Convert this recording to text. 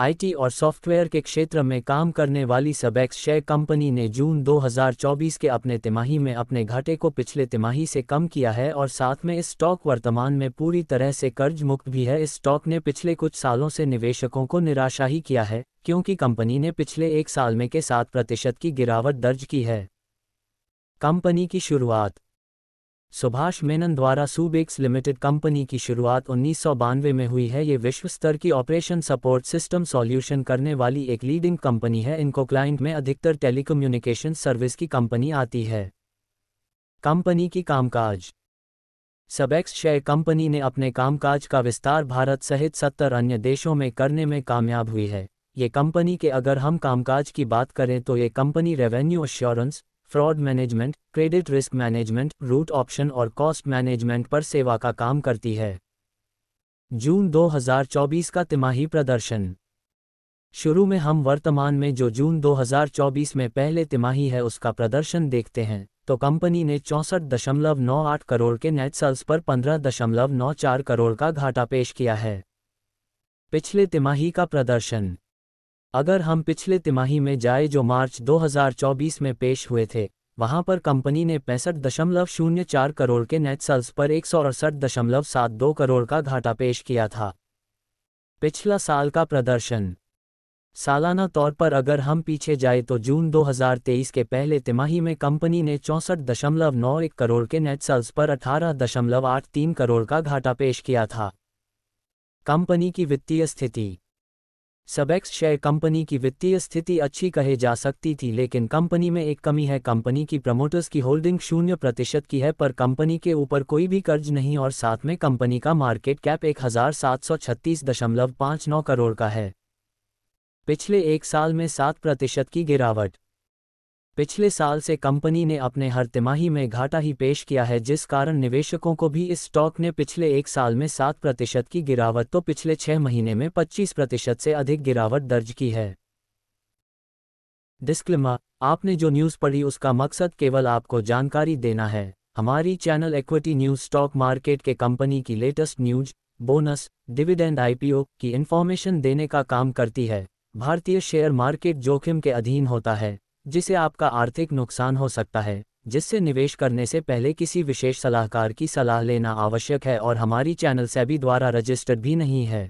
IT और software के क्षेत्र में काम करने वाली सबैक्स शेयर कंपनी ने जून 2024 के अपने तिमाही में अपने घाटे को पिछले तिमाही से कम किया है और साथ में इस स्टॉक वर्तमान में पूरी तरह से कर्ज मुक्त भी है इस स्टॉक ने पिछले कुछ सालों से निवेशकों को निराशा ही किया है क्योंकि कंपनी ने पिछले एक साल में के सात प्रतिशत की गिरावट दर्ज की है कंपनी की शुरुआत सुभाष मेनन द्वारा सूबेक्स लिमिटेड कंपनी की शुरुआत उन्नीस में हुई है ये विश्व स्तर की ऑपरेशन सपोर्ट सिस्टम सॉल्यूशन करने वाली एक लीडिंग कंपनी है इनको क्लाइंट में अधिकतर टेलीकम्युनिकेशन सर्विस की कंपनी आती है कंपनी की कामकाज सबेक्स शेयर कंपनी ने अपने कामकाज का विस्तार भारत सहित सत्तर अन्य देशों में करने में कामयाब हुई है ये कंपनी के अगर हम कामकाज की बात करें तो ये company revenue assurance fraud management credit risk management route option और कॉस्ट मैनेजमेंट पर सेवा का काम करती है जून 2024 का तिमाही प्रदर्शन शुरू में हम वर्तमान में जो जून 2024 में पहले तिमाही है उसका प्रदर्शन देखते हैं तो कंपनी ने चौंसठ करोड़ के नेट सेल्स पर 15.94 करोड़ का घाटा पेश किया है पिछले तिमाही का प्रदर्शन अगर हम पिछले तिमाही में जाए जो मार्च 2024 में पेश हुए थे वहां पर कंपनी ने पैंसठ दशमलव शून्य चार करोड़ के नेट सेल्स पर एक सौ अड़सठ दशमलव सात दो करोड़ का घाटा पेश किया था पिछला साल का प्रदर्शन सालाना तौर पर अगर हम पीछे जाए तो जून 2023 के पहले तिमाही में कंपनी ने चौंसठ दशमलव नौ एक करोड़ के नेट सेल्स पर अठारह दशमलव आठ तीन करोड़ का घाटा पेश किया था कंपनी की वित्तीय स्थिति सबेक्स शेयर कंपनी की वित्तीय स्थिति अच्छी कहे जा सकती थी लेकिन कंपनी में एक कमी है कंपनी की प्रमोटर्स की होल्डिंग शून्य प्रतिशत की है पर कंपनी के ऊपर कोई भी कर्ज नहीं और साथ में कंपनी का मार्केट कैप एक करोड़ का है पिछले एक साल में सात प्रतिशत की गिरावट पिछले साल से कंपनी ने अपने हर तिमाही में घाटा ही पेश किया है जिस कारण निवेशकों को भी इस स्टॉक ने पिछले एक साल में सात प्रतिशत की गिरावट तो पिछले छह महीने में पच्चीस प्रतिशत से अधिक गिरावट दर्ज की है डिस्क्लेमर आपने जो न्यूज़ पढ़ी उसका मकसद केवल आपको जानकारी देना है हमारी channel equity news stock market के कंपनी की latest news bonus dividend IPO की इन्फॉर्मेशन देने का काम करती है भारतीय शेयर मार्केट जोखिम के अधीन होता है जिसे आपका आर्थिक नुकसान हो सकता है जिससे निवेश करने से पहले किसी विशेष सलाहकार की सलाह लेना आवश्यक है और हमारी चैनल सेबी द्वारा रजिस्टर्ड भी नहीं है